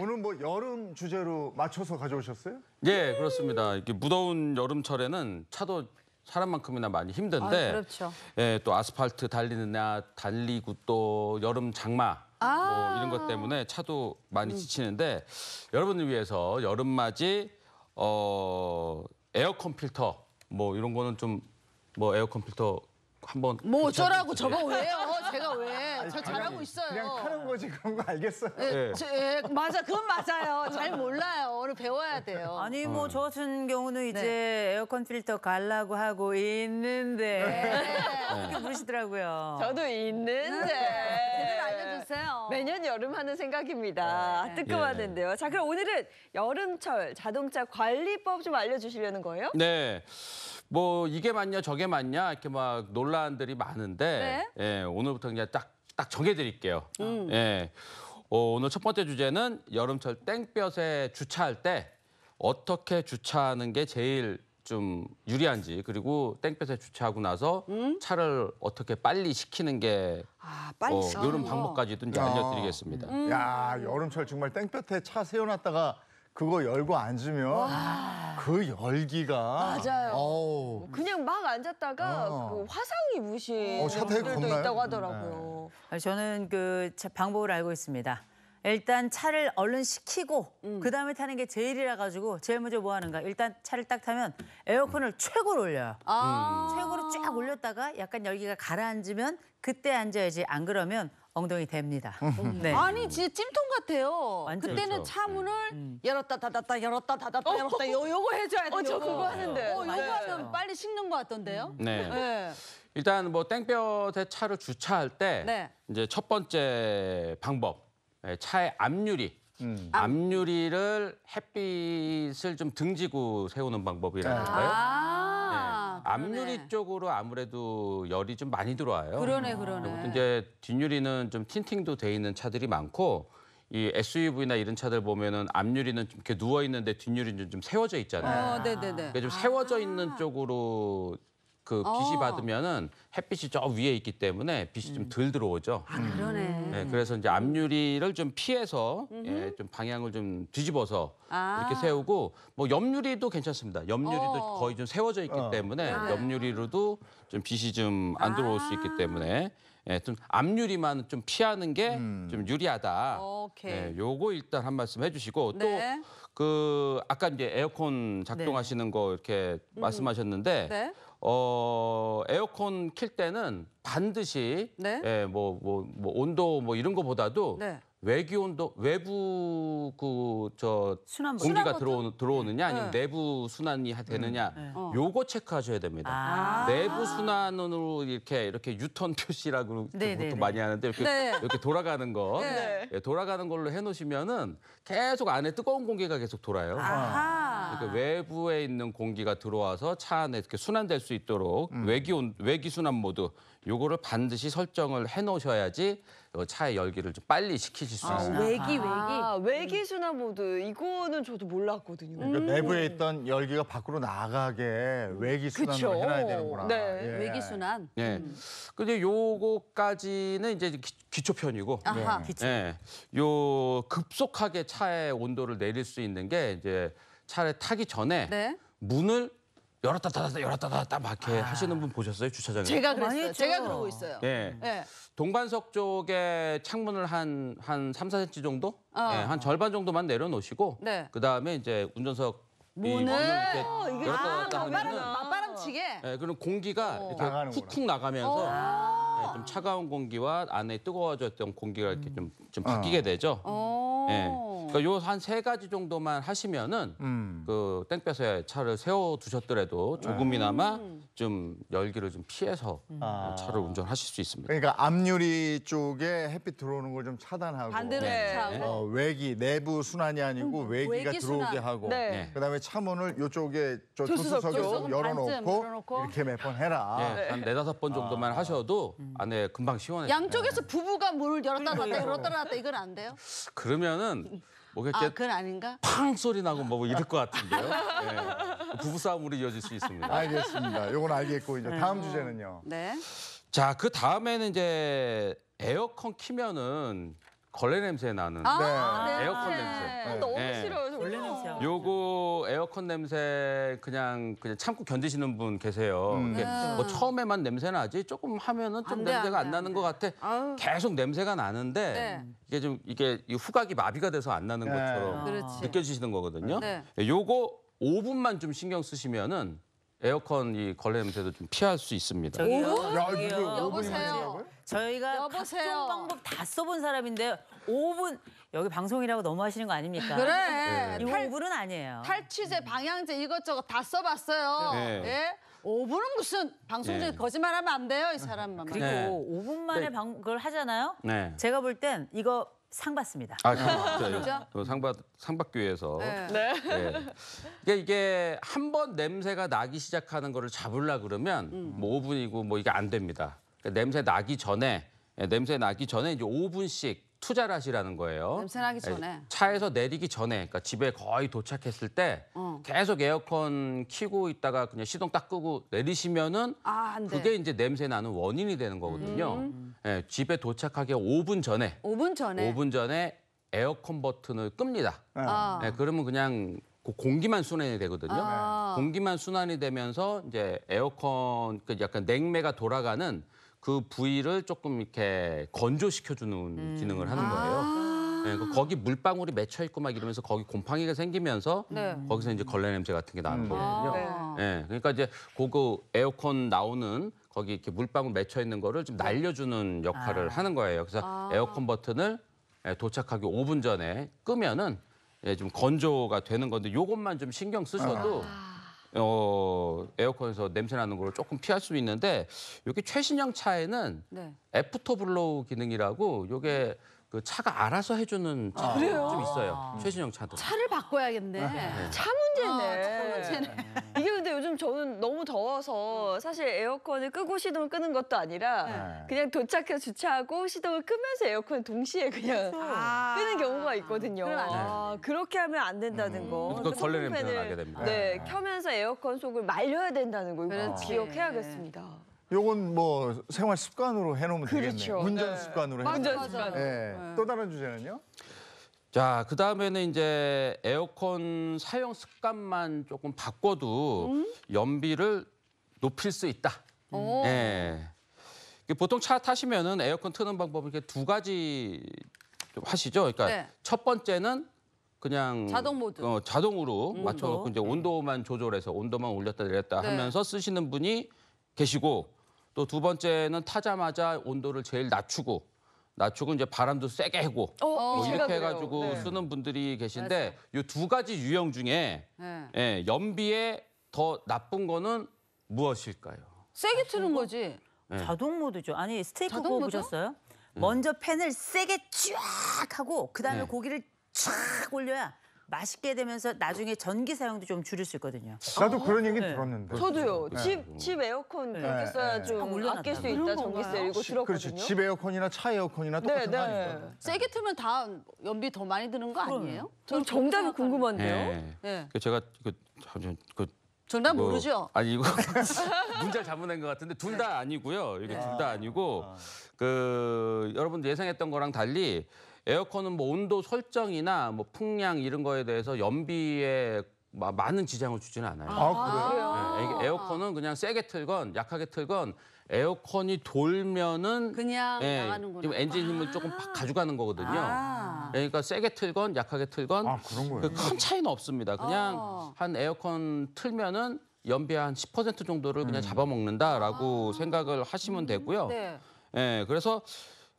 오늘 뭐 여름 주제로 맞춰서 가져오셨어요? 예, 그렇습니다. 이렇게 무더운 여름철에는 차도 사람만큼이나 많이 힘든데 아, 그렇죠. 예, 또 아스팔트 달리느냐 아, 달리고 또 여름 장마 아뭐 아. 이런 것 때문에 차도 많이 음. 지치는데 여러분을 위해서 여름맞이 어 에어컨 필터 뭐 이런 거는 좀 뭐 에어컨 필터 한번 뭐 어쩌라고 저거 왜요? 어, 제가 왜? 저 잘하고 있어요. 그냥 타는 거지 그런 거 알겠어요. 예. 저, 예. 예, 맞아, 그건 맞아요. 잘 몰라요. 오늘 배워야 돼요. 아니 뭐저 음. 같은 경우는 네. 이제 에어컨 필터 갈라고 하고 있는데 네. 그렇게 네. 부르시더라고요. 저도 있는데 제대로 알려주세요. 매년 여름 하는 생각입니다. 네. 아, 뜨끔하는데요. 예. 자, 그럼 오늘은 여름철 자동차 관리법 좀 알려주시려는 거예요? 네. 뭐 이게 맞냐 저게 맞냐 이렇게 막 논란들이 많은데 네. 예, 오늘부터 그냥 딱 딱 정해드릴게요. 음. 예. 어, 오늘 첫 번째 주제는 여름철 땡볕에 주차할 때 어떻게 주차하는 게 제일 좀 유리한지 그리고 땡볕에 주차하고 나서 음? 차를 어떻게 빨리 식히는 게 아, 빨리 어, 여름 방법까지도 이제 알려드리겠습니다. 음. 야 여름철 정말 땡볕에 차 세워놨다가 그거 열고 앉으면 그 열기가 맞아요. 어 그냥 막 앉았다가 어. 그 화상이 무신 어, 샤베이 분들도 겁나요? 있다고 하더라고요. 네. 아 저는 그 방법을 알고 있습니다. 일단 차를 얼른 식히고 음. 그다음에 타는 게 제일이라 가지고 제일 먼저 뭐 하는가 일단 차를 딱 타면 에어컨을 최고로 올려요 아 음. 최고로 쫙 올렸다가 약간 열기가 가라앉으면 그때 앉아야지 안 그러면 엉덩이 됩니다 네. 아니 진짜 찜통 같아요 그때는 그렇죠. 차문을 네. 음. 열었다 닫았다 열었다 닫았다 어. 열었다 요, 요거 해줘야 돼요 어, 저 그거 하는데 어, 요거 하면 빨리 식는 것 같던데요 음. 네. 네. 일단 뭐 땡볕에 차를 주차할 때 네. 이제 첫 번째 방법 예, 차의 앞유리 음. 앞유리를 햇빛을 좀 등지고 세우는 방법이라는가요? 네. 아. 예, 앞유리 쪽으로 아무래도 열이 좀 많이 들어와요. 그러네, 음. 그러네. 이제 뒷유리는 좀 틴팅도 돼 있는 차들이 많고 이 SUV나 이런 차들 보면은 앞유리는 좀 이렇게 누워 있는데 뒷유리는 좀 세워져 있잖아요. 어, 네네네. 네, 네. 좀 아. 세워져 있는 쪽으로 그 빛이 어. 받으면은 햇빛이 저 위에 있기 때문에 빛이 좀덜 음. 들어오죠. 아, 그러네. 음. 네, 그래서 이제 앞유리를 좀 피해서 예, 좀 방향을 좀 뒤집어서 아. 이렇게 세우고 뭐 옆유리도 괜찮습니다. 옆유리도 어. 거의 좀 세워져 있기 어. 때문에 아. 옆유리로도 좀 빛이 좀 안 들어올 수 있기 아. 때문에 예, 좀 앞유리만 좀 피하는 게좀 음. 유리하다. 오케이. 예, 요거 일단 한 말씀 해주시고 또. 네. 그 아까 이제 에어컨 작동하시는 네. 거 이렇게 말씀하셨는데 네. 어 에어컨 킬 때는 반드시 네. 예, 뭐, 뭐, 뭐 온도 뭐 이런 거보다도 네. 외교 운동 외부 그저 공기가 들어오, 들어오느냐 네. 아니면 내부 순환이 되느냐 음. 네. 어. 요거 체크하셔야 됩니다. 아. 내부 순환으로 이렇게 이렇게 유턴 표시라고 네, 네, 보통 네, 많이 하는데 이렇게 네. 이렇게 돌아가는 거 예, 돌아가는 걸로 해놓으시면은 계속 안에 뜨거운 공기가 계속 돌아요. 아하. 그러니까 아. 외부에 있는 공기가 들어와서 차 안에 이렇게 순환될 수 있도록 음. 외기 온, 외기 순환 모드 요거를 반드시 설정을 해 놓으셔야지 어, 차의 열기를 좀 빨리 식히실 수있어요 아, 외기 외기. 아, 아 음. 외기 순환 모드 이거는 저도 몰랐거든요. 그러니까 음. 내부에 있던 열기가 밖으로 나가게 외기 순환을 해놔야 되는구나. 네, 예. 외기순환. 네. 예. 근데 요거까지는 이제 기- 기초편이고 아하. 네. 예. 요 급속하게 차의 온도를 내릴 수 있는 게 이제 차를 타기 전에 네. 문을 열었다 닫았다 열었다 닫았다 막 이렇게 아. 하시는 분 보셨어요 주차장에? 제가 어, 그랬어요. 제가 그러고 있어요. 예. 네. 동반석 쪽에 창문을 한한 한 3, 4cm 정도, 어. 예, 한 절반 정도만 내려놓으시고 네. 그 다음에 이제 운전석 문을 어, 열었다 아, 닫았다 하면은 막바람치게. 예, 네, 그럼 공기가 어. 이렇게 훅훅 나가면서 예, 좀 차가운 공기와 안에 뜨거워졌던 공기가 이렇게 좀, 좀 바뀌게 되죠. 어. 예. 그러니까 요한 세 가지 정도만 하시면은 음. 그 땡볕에 차를 세워 두셨더라도 조금이나마 음. 좀 열기를 좀 피해서 음. 아. 차를 운전하실 수 있습니다. 그러니까 앞유리 쪽에 햇빛 들어오는 걸 좀 차단하고 반대로 네. 어, 외기 내부 순환이 아니고 음. 외기가 외기 들어오게 순환. 하고 네. 네. 그다음에 차 문을 요쪽에 저 조수석, 에좀 열어놓고, 열어놓고. 이렇게 몇 번 해라. 예, 한 네다섯 네 번 정도만 아. 하셔도 안에 금방 시원해요. 양쪽에서 네. 부부가 문을 열었다 닫았다 열었다 닫았다 이건 안 돼요? 그러면은 오겠이게 아, 그건 아닌가? 팡 소리 나고 뭐 이럴 것 같은데요. 예. 부부싸움으로 이어질 수 있습니다. 알겠습니다. 요건 알겠고 이제 음. 다음 주제는요. 네. 자, 그 다음에는 이제 에어컨 키면은 아, 네. 네. 어, 네. 걸레 냄새 나는 네. 에어컨 냄새. 어, 너무 싫어요. 정말. 원냄새 요거 에어컨 냄새 그냥 그냥 참고 견디시는 분 계세요. 음. 이게 네. 뭐 처음에만 냄새 나지 조금 하면은 좀안 냄새가 안, 돼, 나는 것 같아. 아유. 계속 냄새가 나는데 네. 이게 좀 이게 후각이 마비가 돼서 안 나는 네. 것처럼 그 느껴지시는 거거든요. 네. 요거 5분만 좀 신경 쓰시면은 에어컨 이 걸레 냄새도 좀 피할 수 있습니다. 야, 이거 여 여보세요. 저희가 여보세요. 각종 방법 다 써본 사람인데 5분 여기 방송이라고 너무 하시는 거 아닙니까? 그래. 네. 이 5분은 아니에요. 탈취제, 음. 방향제 이것저것 다 써봤어요. 네. 예? 5분은 무슨 방송 중에 네. 거짓말하면 안 돼요, 이 사람만. 그리고 네. 5분 만에 방, 그걸 하잖아요. 네. 제가 볼 땐 이거 상 받습니다. 아, 네. 그렇죠. 네. 상받 상받기 위해서. 네. 네. 네. 그러니까 이게 이게 한 번 냄새가 나기 시작하는 거를 잡으려 그러면 뭐 음. 5분이고 뭐 이게 안 됩니다. 그러니까 냄새 나기 전에 예, 냄새 나기 전에 이제 5분씩 투자를 하시라는 거예요. 냄새 나기 그러니까 전에. 차에서 내리기 전에, 그러니까 집에 거의 도착했을 때 어. 계속 에어컨 키고 있다가 그냥 시동 딱 끄고 내리시면은 아, 그게 이제 냄새 나는 원인이 되는 거거든요. 음. 예, 집에 도착하기 5분 전에 5분 전에. 5분 전에 에어컨 버튼을 끕니다. 네. 아. 예, 그러면 그냥 공기만 순환이 되거든요. 아. 네. 공기만 순환이 되면서 이제 에어컨 그 약간 냉매가 돌아가는 그 부위를 조금 이렇게 건조시켜주는 음. 기능을 하는 거예요. 아. 네, 그 음. 거기 물방울이 맺혀 있고 막 이러면서 거기 곰팡이가 생기면서 네. 거기서 이제 걸레 냄새 같은 게 나는 음. 거거든요. 아, 네. 네. 그러니까 이제 고그 에어컨 나오는 거기 이렇게 물방울 맺혀 있는 거를 좀 네. 날려주는 역할을 아. 하는 거예요. 그래서 아. 에어컨 버튼을 예, 도착하기 5분 전에 끄면은 예, 좀 건조가 되는 건데 요것만 좀 신경 쓰셔도 아. 어, 에어컨에서 냄새 나는 걸 조금 피할 수 있는데 이게 최신형 차에는 네. 애프터 블로우 기능이라고 요게 네. 그 차가 알아서 해주는 차가 아, 그래요? 좀 있어요. 아. 최신형 차도. 차를 바꿔야겠네. 네. 네. 차 문제네. 아, 차 문제네. 이게 근데 요즘 저는 너무 더워서 사실 에어컨을 끄고 시동을 끄는 것도 아니라 네. 그냥 도착해서 주차하고 시동을 끄면서 에어컨 동시에 그냥 아. 끄는 경우가 있거든요. 그럼 아, 그렇게 하면 안 된다는 음. 거. 무그러레는 표현을 게 됩니다. 네, 켜면서 에어컨 속을 말려야 된다는 거 이거 그렇 기억해야겠습니다. 요건 뭐 생활 습관으로 해놓으면 그렇죠. 되겠네요. 운전 네. 습관으로 해놓으면. 되겠네아 네. 예. 또 다른 주제는요? 자, 그 다음에는 이제 에어컨 사용 습관만 조금 바꿔도 음? 연비를 높일 수 있다. 오. 예. 보통 차 타시면은 에어컨 트는 방법은 이렇게 두 가지 좀 하시죠. 그러니까 네. 첫 번째는 그냥 자동 모드. 어, 자동으로 음. 맞춰놓고 이제 네. 온도만 조절해서 온도만 올렸다 내렸다 네. 하면서 쓰시는 분이 계시고 또두 번째는 타자마자 온도를 제일 낮추고 낮추고 이제 바람도 세게 해고 어, 뭐 어, 이렇게 그래요. 해가지고 네. 쓰는 분들이 계신데 이 두 가지 유형 중에 네. 예, 연비에 더 나쁜 거는 무엇일까요? 세게 아, 트는 거지. 네. 자동 모드죠. 아니 스테이크 자동 모 보셨어요? 음. 먼저 팬을 세게 쫙 하고 그다음에 네. 고기를 쫙 올려야 맛있게 되면서 나중에 전기 사용도 좀 줄일 수 있거든요. 나도 어. 그런 얘기 네. 들었는데. 저도요. 네. 집, 집 에어컨 네. 전기 써야 좀올 아낄 수 있다 전기세 이거 들었거든요. 그렇죠. 집 에어컨이나 차 에어컨이나 똑같은 거 네. 아닙니까? 네. 세게 틀면 다 연비 더 많이 드는 거 아니에요? 저는 정답이 궁금한데요. 예. 네. 네. 그 제가 그, 참, 좀, 그 정답 뭐- 모르죠? 아니 이거 문자 잘못낸 것 같은데 둘 다 아니고요. 이게 네. 둘다 아니고 아. 그여러분 예상했던 거랑 달리 에어컨은 뭐 온도 설정이나 뭐 풍량 이런 거에 대해서 연비에 많은 지장을 주지는 않아요. 아, 그래요? 아. 네, 에어컨은 그냥 세게 틀건 약하게 틀건 에어컨이 돌면은 그냥 예, 나가는구 지금 엔진 힘을 조금 가져가는 거거든요. 아. 그러니까 세게 틀건 약하게 틀건 아, 그런 거예요? 그 큰 차이는 없습니다. 그냥 어. 한 에어컨 틀면은 연비 한 10% 정도를 그냥 음. 잡아먹는다라고 아. 생각을 하시면 되고요. 음. 네. 예, 그래서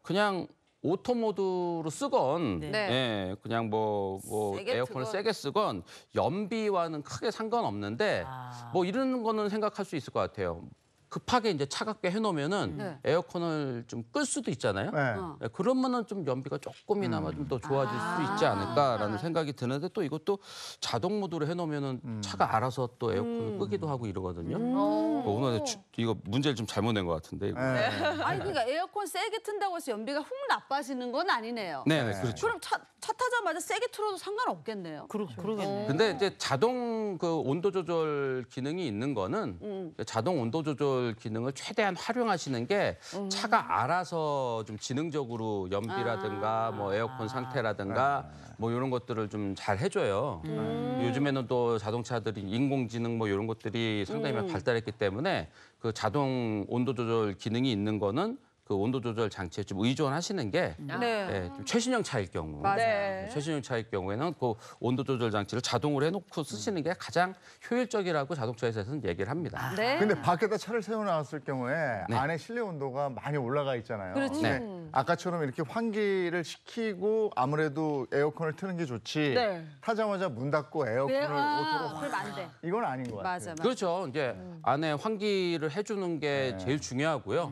그냥 오토 모드로 쓰건 네. 네. 예, 그냥 뭐, 뭐세 에어컨을 트건. 세게 쓰건 연비와는 크게 상관없는데 아. 뭐 이런 거는 생각할 수 있을 것 같아요. 급하게 이제 차갑게 해놓으면은 네. 에어컨을 좀 끌 수도 있잖아요. 네. 어. 네, 그러면은 좀 연비가 조금이나마 좀더 음. 좋아질 수 아. 있지 않을까라는 네. 생각이 드는데 또 이것도 자동 모드로 해놓으면은 음. 차가 알아서 또 에어컨을 음. 끄기도 하고 이러거든요. 음. 어, 오늘 주- 이거 문제를 좀 잘못 낸 것 같은데. 이 네. 네. 아니 그러니까 에어컨 세게 튼다고 해서 연비가 훅 나빠지는 건 아니네요. 네, 네, 그렇죠. 그럼 차, 차 타자마자 세게 틀어도 상관없겠네요. 그러, 그러겠네. 근데 이제 자동 그 온도 조절 기능이 있는 거는 음. 자동 온도 조절 컨트롤 기능을 최대한 활용하시는 게 음. 차가 알아서 좀 지능적으로 연비라든가 아. 뭐 에어컨 아. 상태라든가 아. 뭐 이런 것들을 좀 잘 해줘요. 음. 음. 요즘에는 또 자동차들이 인공지능 뭐 이런 것들이 상당히 음. 발달했기 때문에 그 자동 온도 조절 기능이 있는 거는 그 온도 조절 장치에 좀 의존하시는 게 음. 네. 예, 좀 최신형 차일 경우 맞아요. 네, 네. 최신형 차일 경우에는 그 온도 조절 장치를 자동으로 해놓고 쓰시는 게 가장 효율적이라고 자동차 회사에서는 얘기를 합니다. 아. 네. 근데 밖에다 차를 세워놨을 경우에 네. 안에 실내 온도가 많이 올라가 있잖아요. 그렇지. 네. 음. 아까처럼 이렇게 환기를 시키고 아무래도 에어컨을 트는 게 좋지 네. 타자마자 문 닫고 에어컨을 오토로 아, 그러안 돼. 이건 아닌 것 같아요. 맞아, 맞아. 그렇죠. 이제 음. 안에 환기를 해주는 게 네. 제일 중요하고요.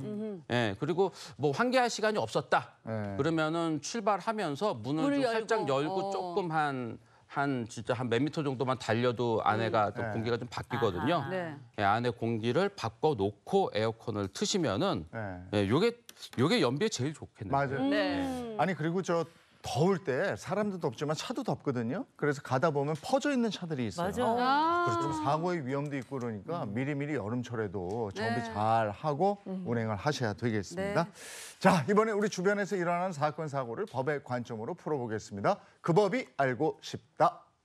예, 그리고 뭐 환기할 시간이 없었다. 네. 그러면은 출발하면서 문을 좀 살짝 열고. 열고 어. 조금 한. 한 진짜 한 몇 미터 정도만 달려도 안에가 또 네. 공기가 좀 바뀌거든요. 아 네. 예, 안에 공기를 바꿔 놓고 에어컨을 트시면은 네. 예, 요게 요게 연비에 제일 좋겠네요. 맞아요. 네. 아니 그리고 저 더울 때 사람도 덥지만 차도 덥거든요. 그래서 가다 보면 퍼져 있는 차들이 있어요. 맞아. 그렇죠 사고의 위험도 있고 그러니까 음. 미리미리 여름철에도 정비 네. 잘 하고 음. 운행을 하셔야 되겠습니다. 네. 자, 이번에 우리 주변에서 일어나는 사건 사고를 법의 관점으로 풀어보겠습니다. 그 법이 알고 싶다.